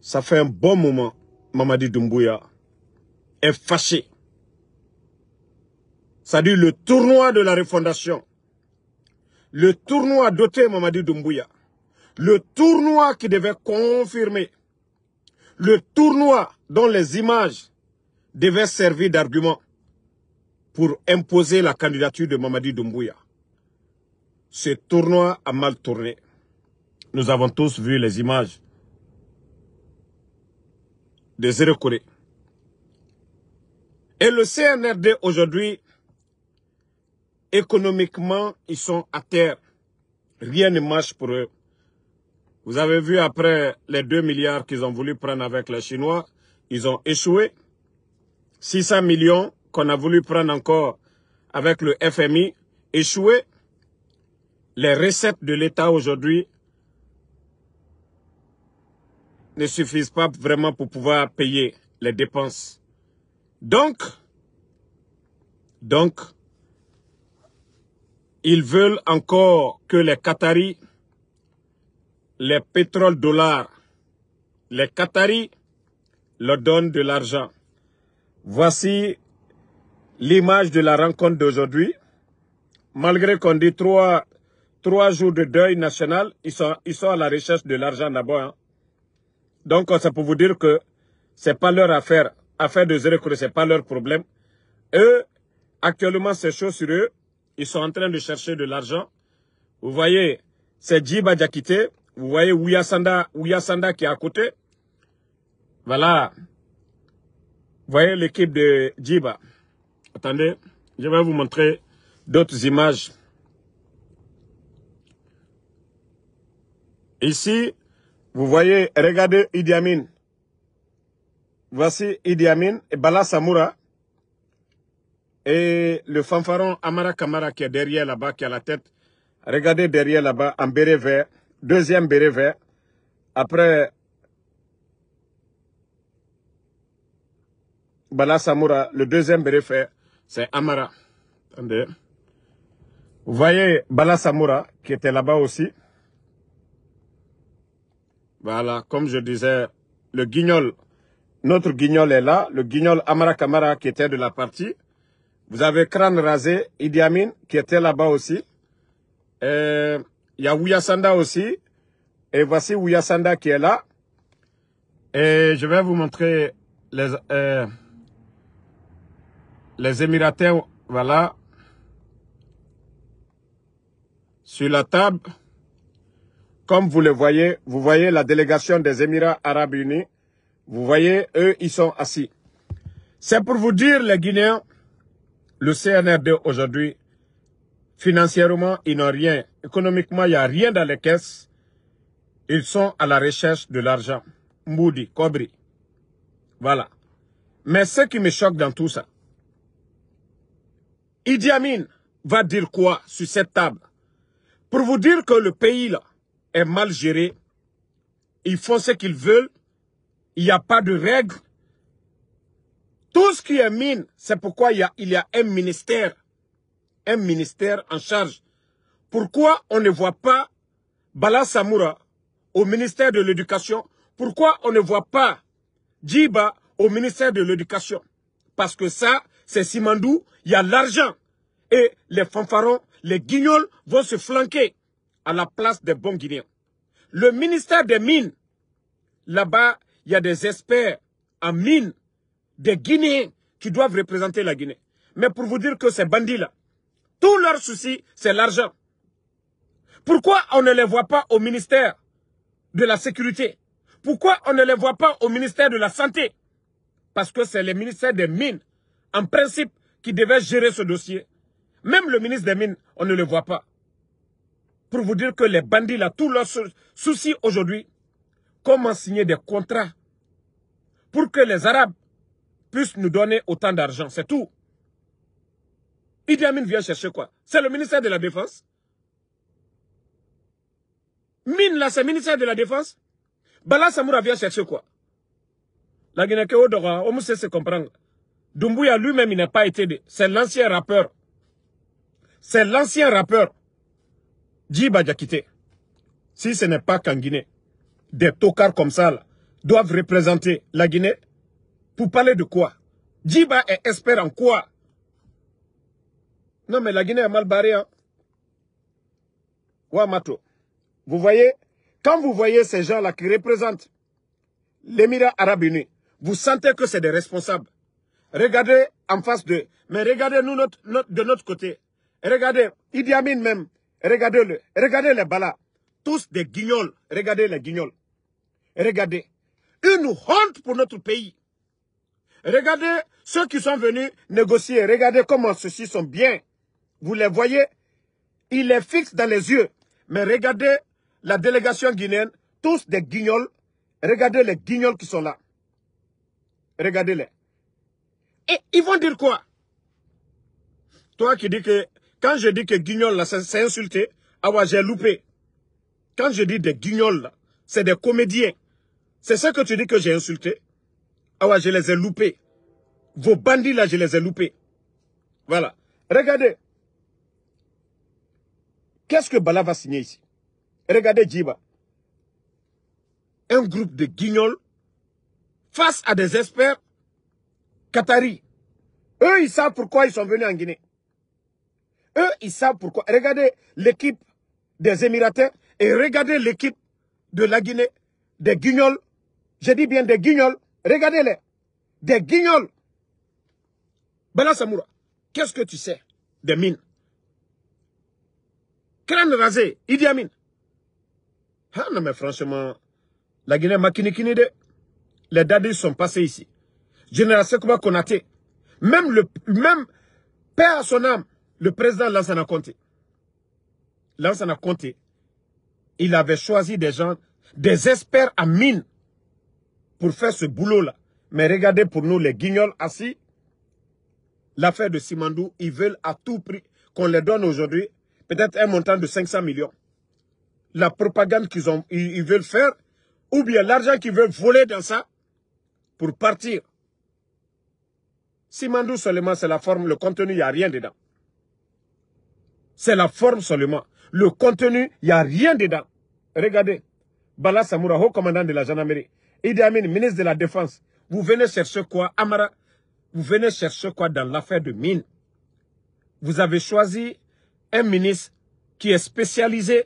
ça fait un bon moment, Mamadi Doumbouya est fâché. Ça dit, le tournoi de la refondation, le tournoi doté Mamadi Doumbouya, le tournoi qui devait confirmer, le tournoi dont les images devaient servir d'argument pour imposer la candidature de Mamadi Doumbouya. Ce tournoi a mal tourné. Nous avons tous vu les images de zéro Et le CNRD aujourd'hui, économiquement, ils sont à terre. Rien ne marche pour eux. Vous avez vu après les 2 milliards qu'ils ont voulu prendre avec les Chinois, ils ont échoué. 600 millions qu'on a voulu prendre encore avec le FMI, échoué. Les recettes de l'État aujourd'hui, ne suffisent pas vraiment pour pouvoir payer les dépenses. Donc, donc, ils veulent encore que les Qataris, les pétrole dollars, les Qataris leur donnent de l'argent. Voici l'image de la rencontre d'aujourd'hui. Malgré qu'on dit trois, trois jours de deuil national, ils sont, ils sont à la recherche de l'argent d'abord. Hein. Donc, ça pour vous dire que c'est pas leur affaire. Affaire de ce c'est pas leur problème. Eux, actuellement, c'est chaud sur eux. Ils sont en train de chercher de l'argent. Vous voyez, c'est Djiba quitté. Vous voyez Ouyasanda, qui est à côté. Voilà. Vous voyez l'équipe de Djiba. Attendez, je vais vous montrer d'autres images. Ici, vous voyez, regardez Idi Amin. Voici Idi Amin et Bala Samoura. Et le fanfaron Amara Kamara qui est derrière là-bas, qui a la tête. Regardez derrière là-bas, un béret vert. Deuxième béret vert. Après Bala Samoura, le deuxième béret vert, c'est Amara. Attendez. Vous voyez Bala Samoura qui était là-bas aussi. Voilà, comme je disais, le guignol, notre guignol est là, le guignol Amara Kamara qui était de la partie. Vous avez Crâne Rasé, Idi Amin qui était là-bas aussi. Il y a Ouyasanda aussi. Et voici Ouyasanda qui est là. Et je vais vous montrer les, euh, les Émiratais, voilà, sur la table. Comme vous le voyez, vous voyez la délégation des Émirats Arabes Unis. Vous voyez, eux, ils sont assis. C'est pour vous dire, les Guinéens, le CNRD aujourd'hui, financièrement, ils n'ont rien. Économiquement, il n'y a rien dans les caisses. Ils sont à la recherche de l'argent. Moudi, Kobri. Voilà. Mais ce qui me choque dans tout ça, Idi Amin va dire quoi sur cette table Pour vous dire que le pays, là, est mal géré Ils font ce qu'ils veulent. Il n'y a pas de règles. Tout ce qui est mine, c'est pourquoi il y, a, un ministère, un ministère en charge. Pourquoi on ne voit pas Bala Samoura au ministère de l'Éducation Pourquoi on ne voit pas Djiba au ministère de l'Éducation Parce que ça, c'est Simandou, il y a l'argent. Et les fanfarons, les guignols vont se flanquer à la place des bons Guinéens. Le ministère des Mines, là-bas, il y a des experts en mines, des Guinéens qui doivent représenter la Guinée. Mais pour vous dire que ces bandits-là, tout leur souci, c'est l'argent. Pourquoi on ne les voit pas au ministère de la Sécurité Pourquoi on ne les voit pas au ministère de la Santé Parce que c'est le ministère des Mines, en principe, qui devait gérer ce dossier. Même le ministre des Mines, on ne le voit pas pour vous dire que les bandits, là, tous leurs soucis souci aujourd'hui, comment signer des contrats pour que les Arabes puissent nous donner autant d'argent. C'est tout. Idi Amin vient chercher quoi C'est le ministère de la Défense Mine, là, c'est le ministère de la Défense Bala Samoura vient chercher quoi La Guinée Odora, on sait se comprendre. Dumbuya lui-même, il n'a pas été... C'est l'ancien rappeur. C'est l'ancien rappeur. Djiba Djakite, si ce n'est pas qu'en Guinée, des tocards comme ça doivent représenter la Guinée pour parler de quoi Djiba est expert en quoi Non mais la Guinée est mal barrée. Hein? Ouamato, vous voyez, quand vous voyez ces gens-là qui représentent l'Émirat arabe uni, vous sentez que c'est des responsables. Regardez en face d'eux, mais regardez nous de notre côté. regardez, Idi Amin même, Regardez-le. Regardez les balas. Tous des guignols. Regardez les guignols. Regardez. Une honte pour notre pays. Regardez ceux qui sont venus négocier. Regardez comment ceux-ci sont bien. Vous les voyez Il les fixe dans les yeux. Mais regardez la délégation guinéenne. Tous des guignols. Regardez les guignols qui sont là. Regardez-les. Et ils vont dire quoi Toi qui dis que quand je dis que guignol, là, c'est insulté, ah ouais, j'ai loupé. Quand je dis des guignols, là, c'est des comédiens. C'est ça que tu dis que j'ai insulté. Ah ouais, je les ai loupés. Vos bandits, là, je les ai loupés. Voilà. Regardez. Qu'est-ce que Bala va signer ici Regardez Djiba. Un groupe de guignols face à des experts qataris. Eux, ils savent pourquoi ils sont venus en Guinée. Eux, ils savent pourquoi. Regardez l'équipe des Émiratais et regardez l'équipe de la Guinée, des guignols. Je dis bien des guignols. Regardez-les. Des guignols. Bala Samoura, qu'est-ce que tu sais des mines Crâne rasé, Idi Ah non mais franchement, la Guinée Makinikinide Les dadis sont passés ici. Génération Sekouba Konaté. Même le même père à son âme. Le président Lansana ça Lansana compté. il avait choisi des gens, des experts à mine pour faire ce boulot-là. Mais regardez pour nous les guignols assis, l'affaire de Simandou, ils veulent à tout prix qu'on les donne aujourd'hui peut-être un montant de 500 millions. La propagande qu'ils ont, ils, veulent faire, ou bien l'argent qu'ils veulent voler dans ça pour partir. Simandou seulement, c'est la forme, le contenu, il n'y a rien dedans. C'est la forme seulement. Le contenu, il n'y a rien dedans. Regardez. Bala Samoura, haut commandant de la gendarmerie. Idi Amin, ministre de la Défense. Vous venez chercher quoi, Amara Vous venez chercher quoi dans l'affaire de mine Vous avez choisi un ministre qui est spécialisé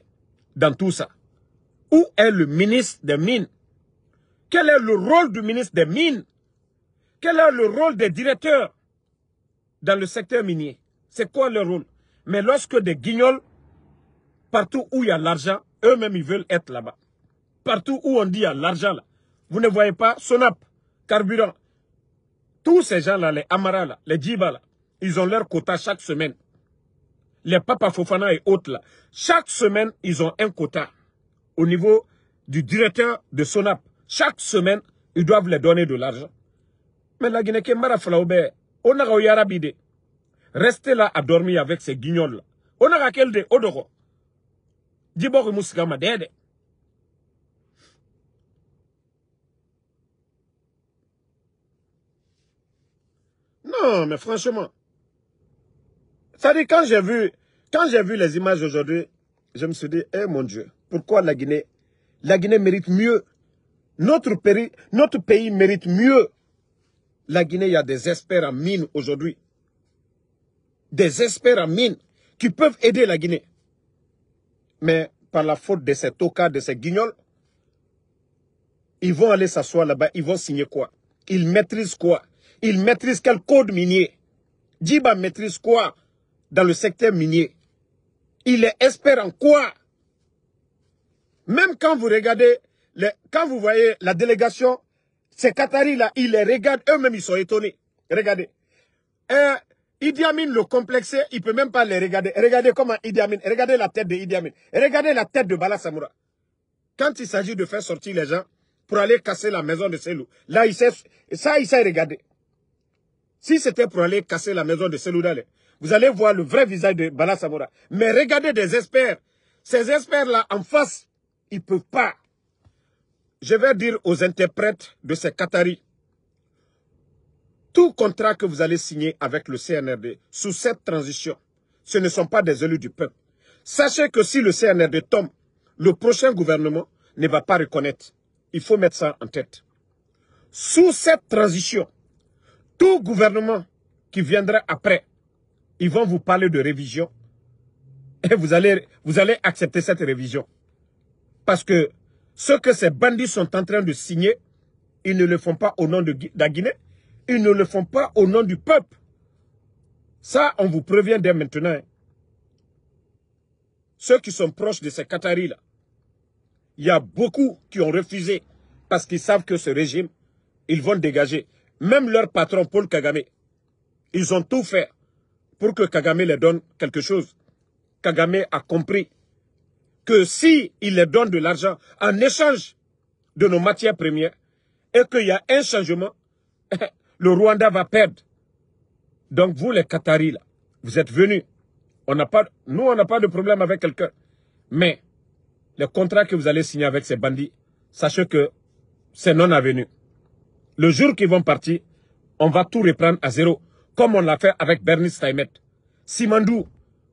dans tout ça. Où est le ministre des mines Quel est le rôle du ministre des mines Quel est le rôle des directeurs dans le secteur minier C'est quoi leur rôle mais lorsque des guignols, partout où il y a l'argent, eux-mêmes, ils veulent être là-bas. Partout où on dit il y a l'argent, vous ne voyez pas Sonap, carburant. Tous ces gens-là, les Amara, les Djiba, là, ils ont leur quota chaque semaine. Les Papa Fofana et autres, là, chaque semaine, ils ont un quota au niveau du directeur de Sonap. Chaque semaine, ils doivent leur donner de l'argent. Mais la Guinée, on a restez là à dormir avec ces guignols là quel de Odoro Dibor ma dede Non, mais franchement. Ça dit, quand j'ai vu, quand j'ai vu les images aujourd'hui, je me suis dit, eh mon Dieu, pourquoi la Guinée La Guinée mérite mieux. Notre pays, notre pays mérite mieux. La Guinée, il y a des espères à mine aujourd'hui des experts en mine qui peuvent aider la Guinée. Mais par la faute de ces tocards, de ces guignols, ils vont aller s'asseoir là-bas, ils vont signer quoi Ils maîtrisent quoi Ils maîtrisent quel code minier Djiba maîtrise quoi dans le secteur minier Il est expert en quoi Même quand vous regardez, quand vous voyez la délégation, ces Qataris-là, ils les regardent, eux-mêmes, ils sont étonnés. Regardez. Un, Idi Amin le complexé, il ne peut même pas les regarder. Regardez comment Idi Amin, regardez la tête de Idi Amin, regardez la tête de Bala Samoura. Quand il s'agit de faire sortir les gens pour aller casser la maison de Selou, là, il ça, il sait regarder. Si c'était pour aller casser la maison de Selou, vous allez voir le vrai visage de Bala Samoura. Mais regardez des experts. Ces experts-là, en face, ils ne peuvent pas. Je vais dire aux interprètes de ces Qataris, tout contrat que vous allez signer avec le CNRD sous cette transition, ce ne sont pas des élus du peuple. Sachez que si le CNRD tombe, le prochain gouvernement ne va pas reconnaître. Il faut mettre ça en tête. Sous cette transition, tout gouvernement qui viendra après, ils vont vous parler de révision. Et vous allez, vous allez accepter cette révision. Parce que ce que ces bandits sont en train de signer, ils ne le font pas au nom de la Guinée, ils ne le font pas au nom du peuple. Ça, on vous prévient dès maintenant. Ceux qui sont proches de ces Qataris-là, il y a beaucoup qui ont refusé parce qu'ils savent que ce régime, ils vont dégager. Même leur patron, Paul Kagame, ils ont tout fait pour que Kagame leur donne quelque chose. Kagame a compris que s'il il leur donne de l'argent en échange de nos matières premières et qu'il y a un changement, le Rwanda va perdre. Donc vous, les Qataris, là, vous êtes venus. On pas, nous, on n'a pas de problème avec quelqu'un. Mais le contrat que vous allez signer avec ces bandits, sachez que c'est non avenu. Le jour qu'ils vont partir, on va tout reprendre à zéro, comme on l'a fait avec Bernice Taimet. Simandou,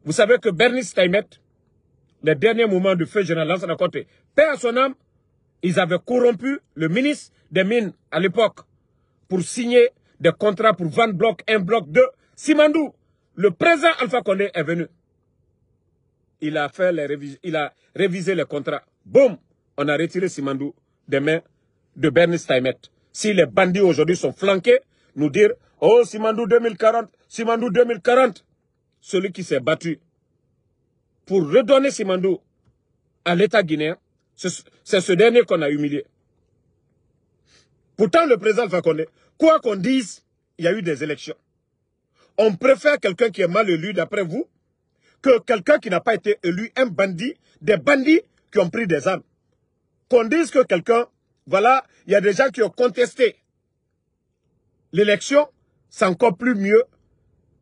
vous savez que Bernice Taimet, les derniers moments du feu général Lansana Côté, paix à son âme, ils avaient corrompu le ministre des Mines à l'époque pour signer des contrats pour vendre blocs, 1, bloc 2. Simandou, le président Alpha Condé est venu. Il a, fait les il a révisé les contrats. Boum, on a retiré Simandou des mains de Bernie Steinmet. Si les bandits aujourd'hui sont flanqués, nous dire « Oh, Simandou 2040, Simandou 2040 !» Celui qui s'est battu pour redonner Simandou à l'État guinéen, c'est ce dernier qu'on a humilié. Pourtant, le président Alpha Condé Quoi qu'on dise, il y a eu des élections. On préfère quelqu'un qui est mal élu, d'après vous, que quelqu'un qui n'a pas été élu, un bandit, des bandits qui ont pris des armes. Qu'on dise que quelqu'un, voilà, il y a des gens qui ont contesté l'élection, c'est encore plus mieux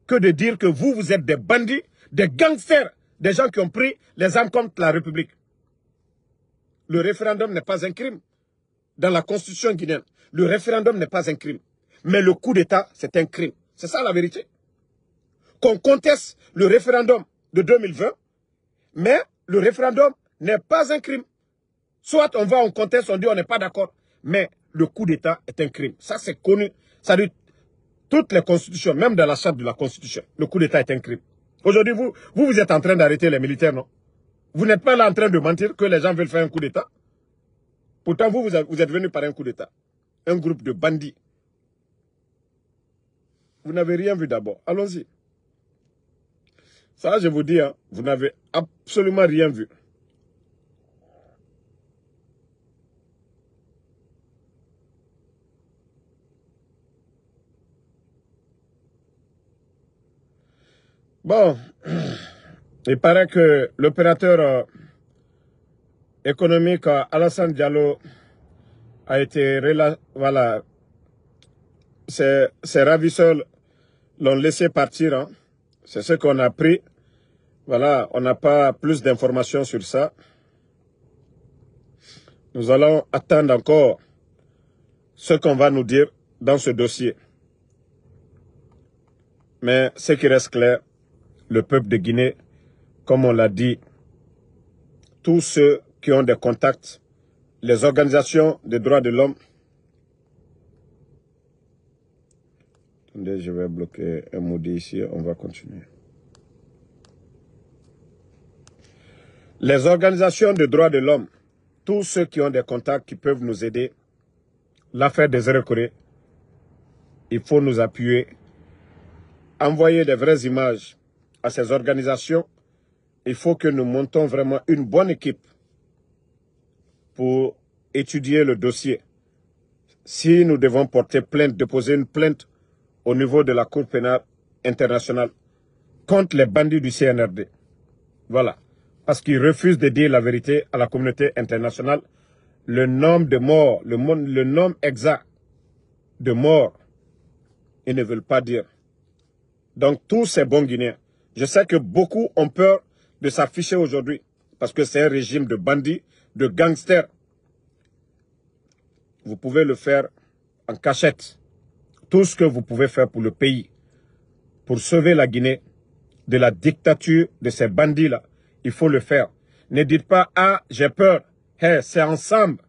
que de dire que vous, vous êtes des bandits, des gangsters, des gens qui ont pris les armes contre la République. Le référendum n'est pas un crime. Dans la constitution guinéenne, le référendum n'est pas un crime. Mais le coup d'État, c'est un crime. C'est ça la vérité. Qu'on conteste le référendum de 2020, mais le référendum n'est pas un crime. Soit on va, on conteste, on dit on n'est pas d'accord, mais le coup d'État est un crime. Ça, c'est connu. Ça dit toutes les constitutions, même dans la charte de la constitution, le coup d'État est un crime. Aujourd'hui, vous, vous, êtes en train d'arrêter les militaires, non Vous n'êtes pas là en train de mentir que les gens veulent faire un coup d'État Pourtant, vous, vous êtes venu par un coup d'État. Un groupe de bandits vous n'avez rien vu d'abord. Allons-y. Ça, je vous dis, hein, vous n'avez absolument rien vu. Bon, il paraît que l'opérateur euh, économique euh, Alassane Diallo a été... Voilà, c'est ses ravisseurs l'ont laissé partir. Hein. C'est ce qu'on a appris. Voilà, on n'a pas plus d'informations sur ça. Nous allons attendre encore ce qu'on va nous dire dans ce dossier. Mais ce qui reste clair, le peuple de Guinée, comme on l'a dit, tous ceux qui ont des contacts, les organisations des droits de l'homme, Attendez, je vais bloquer un mot ici, on va continuer. Les organisations de droits de l'homme, tous ceux qui ont des contacts qui peuvent nous aider, l'affaire des Erekoré, il faut nous appuyer, envoyer des vraies images à ces organisations. Il faut que nous montons vraiment une bonne équipe pour étudier le dossier. Si nous devons porter plainte, déposer une plainte, au niveau de la Cour pénale internationale contre les bandits du CNRD. Voilà. Parce qu'ils refusent de dire la vérité à la communauté internationale. Le nombre de morts, le, nombre exact de morts, ils ne veulent pas dire. Donc tous ces bons Guinéens, je sais que beaucoup ont peur de s'afficher aujourd'hui parce que c'est un régime de bandits, de gangsters. Vous pouvez le faire en cachette tout ce que vous pouvez faire pour le pays, pour sauver la Guinée de la dictature de ces bandits-là. Il faut le faire. Ne dites pas « Ah, j'ai peur C'est ensemble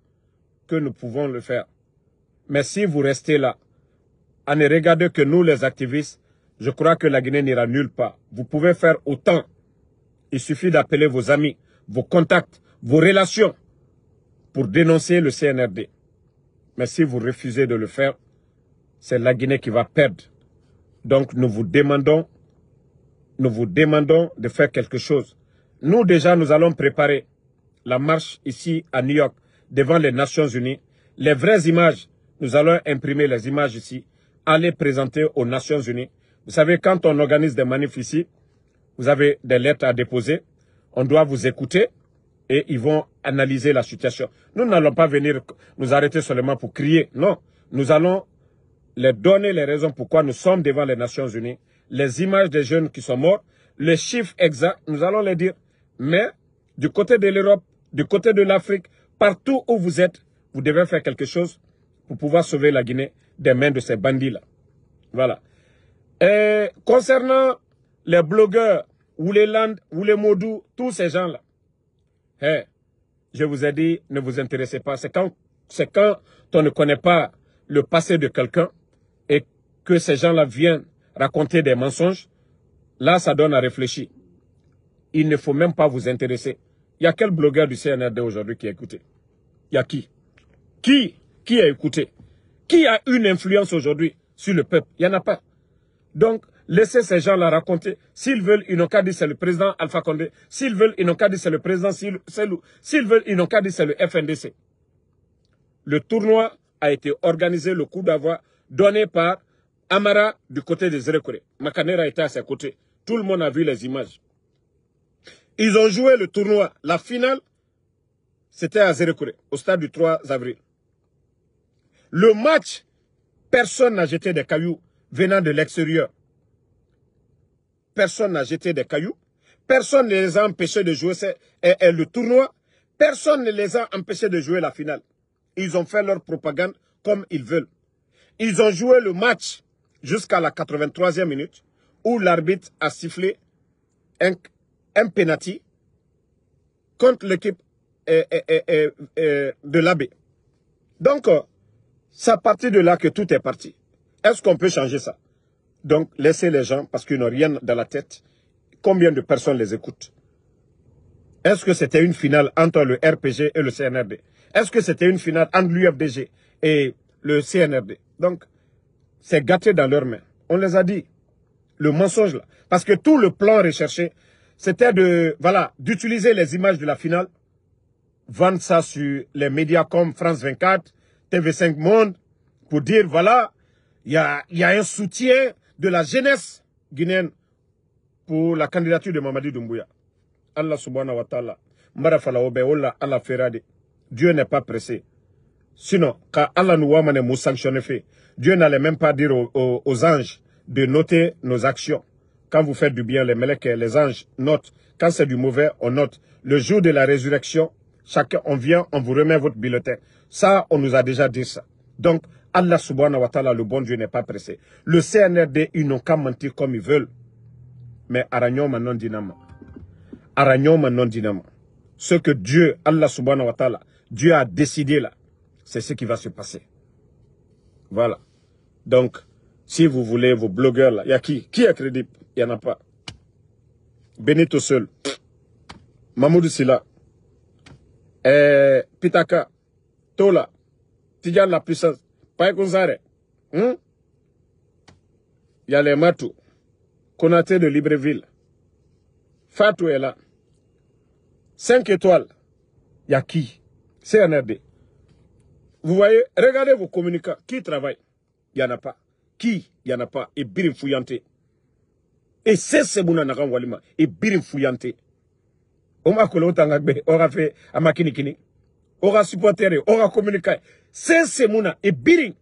que nous pouvons le faire. Mais si vous restez là, à ne regarder que nous les activistes, je crois que la Guinée n'ira nulle part. Vous pouvez faire autant. Il suffit d'appeler vos amis, vos contacts, vos relations pour dénoncer le CNRD. Mais si vous refusez de le faire, c'est la Guinée qui va perdre. Donc nous vous demandons, nous vous demandons de faire quelque chose. Nous déjà, nous allons préparer la marche ici à New York devant les Nations Unies. Les vraies images, nous allons imprimer les images ici, aller présenter aux Nations Unies. Vous savez, quand on organise des manifs ici, vous avez des lettres à déposer. On doit vous écouter et ils vont analyser la situation. Nous n'allons pas venir nous arrêter seulement pour crier. Non, nous allons les données, les raisons pourquoi nous sommes devant les Nations Unies, les images des jeunes qui sont morts, les chiffres exacts, nous allons les dire. Mais du côté de l'Europe, du côté de l'Afrique, partout où vous êtes, vous devez faire quelque chose pour pouvoir sauver la Guinée des mains de ces bandits-là. Voilà. Et concernant les blogueurs, ou les Land, ou les Modou, tous ces gens-là, je vous ai dit, ne vous intéressez pas. C'est quand, quand on ne connaît pas le passé de quelqu'un que ces gens-là viennent raconter des mensonges, là, ça donne à réfléchir. Il ne faut même pas vous intéresser. Il y a quel blogueur du CNRD aujourd'hui qui a écouté Il y a qui Qui Qui a écouté Qui a une influence aujourd'hui sur le peuple Il n'y en a pas. Donc, laissez ces gens-là raconter. S'ils veulent, ils n'ont qu'à dire c'est le président Alpha Condé. S'ils veulent, ils n'ont qu'à dire c'est le président Selou. S'ils veulent, ils n'ont qu'à dire c'est le FNDC. Le tournoi a été organisé, le coup d'avoir donné par Amara du côté de Ma Makanera était à ses côtés. Tout le monde a vu les images. Ils ont joué le tournoi. La finale, c'était à Zrekore, au stade du 3 avril. Le match, personne n'a jeté des cailloux venant de l'extérieur. Personne n'a jeté des cailloux. Personne ne les a empêchés de jouer le tournoi. Personne ne les a empêchés de jouer la finale. Ils ont fait leur propagande comme ils veulent. Ils ont joué le match jusqu'à la 83e minute où l'arbitre a sifflé un, pénalty contre l'équipe euh, euh, euh, de l'AB. Donc, c'est à partir de là que tout est parti. Est-ce qu'on peut changer ça Donc, laissez les gens, parce qu'ils n'ont rien dans la tête, combien de personnes les écoutent Est-ce que c'était une finale entre le RPG et le CNRD Est-ce que c'était une finale entre l'UFDG et le CNRD Donc, c'est gâté dans leurs mains. On les a dit. Le mensonge là. Parce que tout le plan recherché, c'était de, voilà, d'utiliser les images de la finale, vendre ça sur les médias comme France 24, TV5 Monde, pour dire, voilà, il y a, un soutien de la jeunesse guinéenne pour la candidature de Mamadi Doumbouya. Allah subhanahu wa ta'ala. Dieu n'est pas pressé. Sinon, Allah nous nous Dieu n'allait même pas dire aux, anges de noter nos actions. Quand vous faites du bien, les melek, les anges notent. Quand c'est du mauvais, on note. Le jour de la résurrection, chacun, on vient, on vous remet votre bulletin. Ça, on nous a déjà dit ça. Donc, Allah subhanahu wa ta'ala, le bon Dieu n'est pas pressé. Le CNRD, ils n'ont qu'à mentir comme ils veulent. Mais Aragnon non dinama. Aragnon non dinama. Ce que Dieu, Allah subhanahu wa ta'ala, Dieu a décidé là. C'est ce qui va se passer. Voilà. Donc, si vous voulez, vos blogueurs, là, il y a qui Qui est crédible Il n'y en a pas. Benito Seul, Mamoud Silla, eh, Pitaka, Tola, Tidjan La Puissance, Paye Gonzare, il y a les de Libreville, Fatou est là, 5 étoiles, il y a qui CNRD, vous voyez, regardez vos communicants. Qui travaille Il n'y en a pas. Qui Il n'y en a pas. Et Birim Fouyanté. Et c'est Sebouna Nakan Walima. Et Birim Fouyanté. Oma Kolo on aura fait Amakini Kini. a supporté, a communiqué. C'est mona Et Birim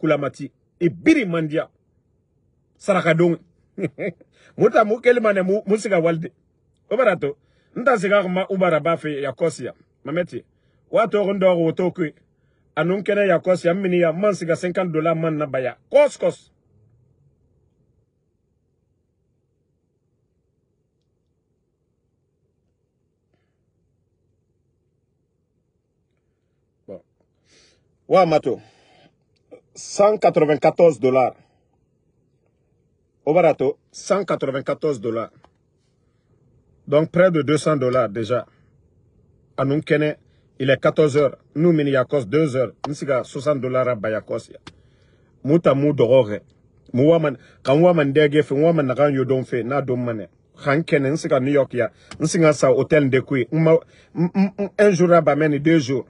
Kulamati. Et Birim Mandia. Sarakadong. Mouta mou Moussika Walde. Obarato. Nta sika ma ubara bafe ya kosia. Mameti. Mameti. Watu okondo okotoku anun kene ya kɔsi mini ya man siga senkan man wa mato 194 dollars Obarato, 194 dollars donc près de 200 dollars déjà anun il est 14h nous min yakos 2h nous 60 dollar ba muta mu dogoge mu waman kan waman de fe waman na na new york ya sa hotel de un jour ba deux jours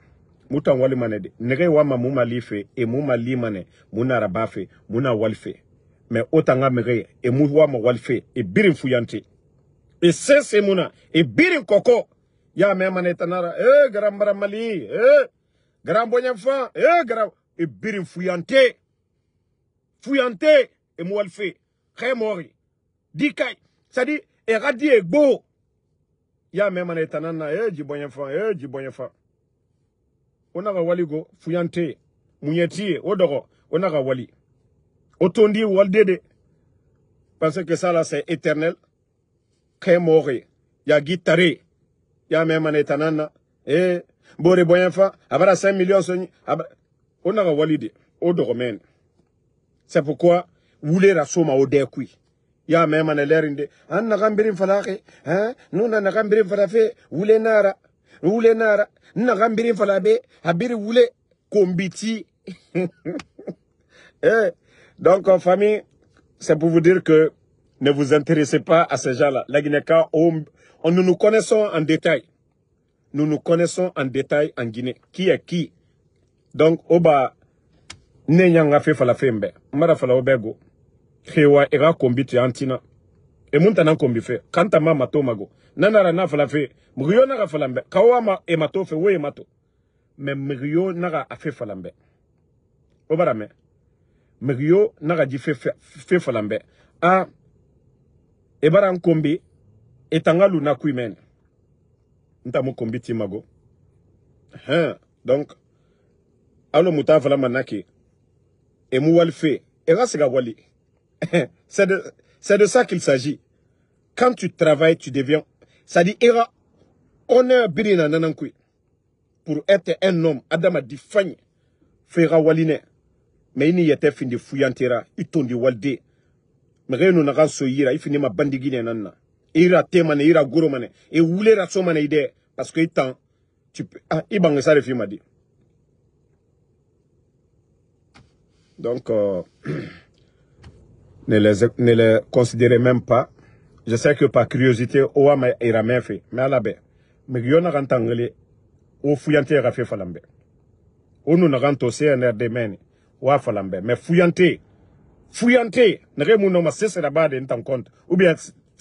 muta wali nege wama Nous mali e mu limane, muna mu muna nous e mu wama wali e birin fuyante e birin koko ya mema grand grand e grand Mali. e eh, grand grand, e eh, garam e birin fuyante fuyante e khe très mori, dikai sadi e radi e beau, ya bon enfant, enfant, e bon enfant, on onaga wali go fuyante munyeti on onaga wali otondi waldede parce que ça là c'est éternel mori, ya gitare ya mema na itanana eh bore boyen abara 5 millions soni on a walide o dogomen c'est pourquoi wule rasoma o dekui ya mema na lerinde an na gambirin falaqi hein non na gambirin falafe wule nara wule nara na gambirin falabe habiri wule kombiti eh donc en famille c'est pour vous dire que ne vous intéressez pas à ces gens-là. La Guinéens on, oh, nous nous connaissons en détail. Nous nous connaissons en détail en Guinée. Qui est qui Donc, Oba, Nenyanga fait la fembe. Mara fala obego. Hewa era kombi te antina. emunta munta nan kombi fe. Kanta ma mato mago. Nanara na fala fe. Mriyo naga fala Kawama Kawa emato fe we emato. mais mriyo naga afe fala mbe. Oba me. Mriyo naga di fe fala A. Ebara kombi etanga lunaku imene nta mukombi mago hein donc alo muta vala manake et moualfe et rasega wali c'est de c'est de ça qu'il s'agit quand tu travailles tu deviens ça dit era honneur birina nanankui pour être un homme adama difagne fera waline mais il n'y était fin de fuyantera itondi walde mais rien n'a rasoyira il finit ma bandigine nana ira te mane ira goro mane e wule ra so mane ide parce que itan tu peux ah ibange ça le film donc euh, ne les ne les considérez même pas je sais que par curiosité oa ma ira me fe me ala be me yona kan o fuyante ra fe falambe onu na kan to de men wa falambe mais fuyante fuyante ne no ma sesera de ntan compte ou bien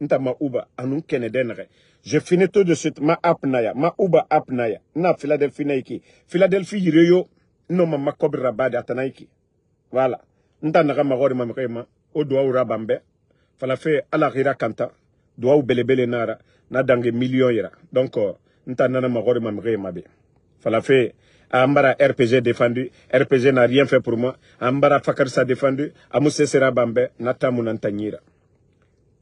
nta ma uba anu kene je finis tout de suite ma apnaya ma uba apnaya na philadelphie naiki philadelphie Rio, no ma makobra de Atanaiki. voilà nta naga magori ma mekema o duwa Bambe. fala fe ala gira kanta duwa belebele nara na dange million yira donc euh, nta nana magori ma mekema be fala fe Ambara RPG défendu, RPG n'a rien fait pour moi. Ambara Fakar defendu. défendu, bambe. Natamu Natamunantanyira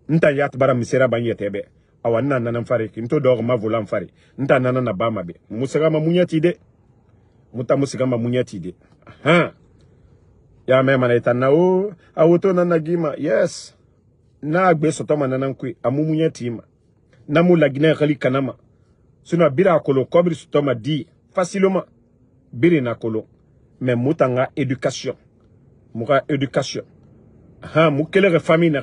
nta yat bara misera ban tebe awanna awa nana fari kinto dog ma nta nana na ba mabe musaga ma munyati de muta musaga ma munyati de ha ya me mana itana o awoto nana yes na gbe soto mana nan ku amu munyati ma namu lagina khali kanama suna bira kolo kobri soto di facilement biri na kolo mais mutanga éducation muka éducation ha mukele famille na